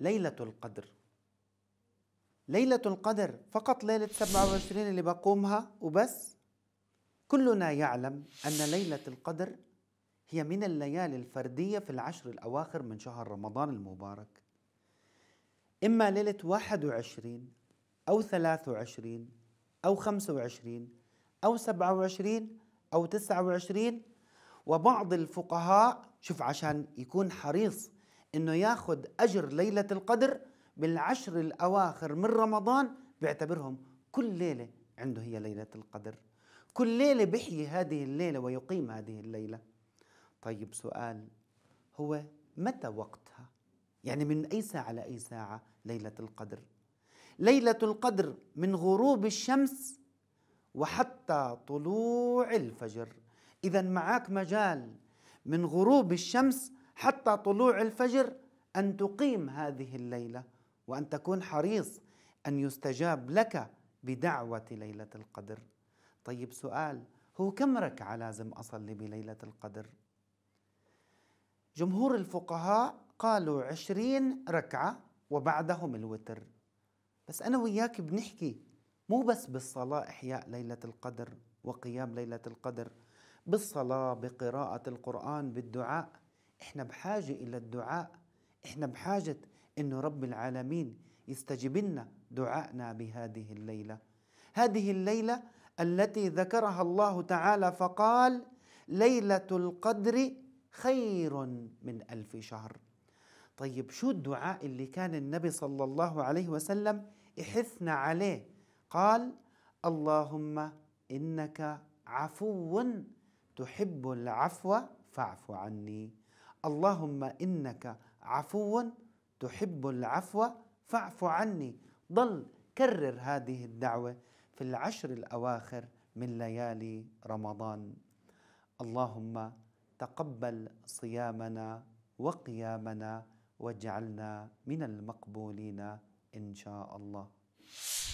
ليلة القدر ليلة القدر فقط ليلة 27 اللي بقومها وبس كلنا يعلم أن ليلة القدر هي من الليالي الفردية في العشر الأواخر من شهر رمضان المبارك إما ليلة 21 أو 23 أو 25 أو 27 أو 29 وبعض الفقهاء شوف عشان يكون حريص انه ياخذ اجر ليله القدر بالعشر الاواخر من رمضان بيعتبرهم كل ليله عنده هي ليله القدر كل ليله بيحيي هذه الليله ويقيم هذه الليله طيب سؤال هو متى وقتها يعني من اي ساعه لاي ساعه ليله القدر ليله القدر من غروب الشمس وحتى طلوع الفجر اذا معك مجال من غروب الشمس حتى طلوع الفجر ان تقيم هذه الليله وان تكون حريص ان يستجاب لك بدعوه ليله القدر. طيب سؤال هو كم ركعه لازم اصلي بليله القدر؟ جمهور الفقهاء قالوا عشرين ركعه وبعدهم الوتر. بس انا وياك بنحكي مو بس بالصلاه احياء ليله القدر وقيام ليله القدر بالصلاه بقراءه القران بالدعاء احنا بحاجة إلى الدعاء احنا بحاجة أنه رب العالمين يستجيب لنا دعائنا بهذه الليلة هذه الليلة التي ذكرها الله تعالى فقال ليلة القدر خير من ألف شهر طيب شو الدعاء اللي كان النبي صلى الله عليه وسلم يحثنا عليه قال اللهم إنك عفو تحب العفو فاعف عني اللهم انك عفو تحب العفو فاعف عني ضل كرر هذه الدعوه في العشر الاواخر من ليالي رمضان اللهم تقبل صيامنا وقيامنا واجعلنا من المقبولين ان شاء الله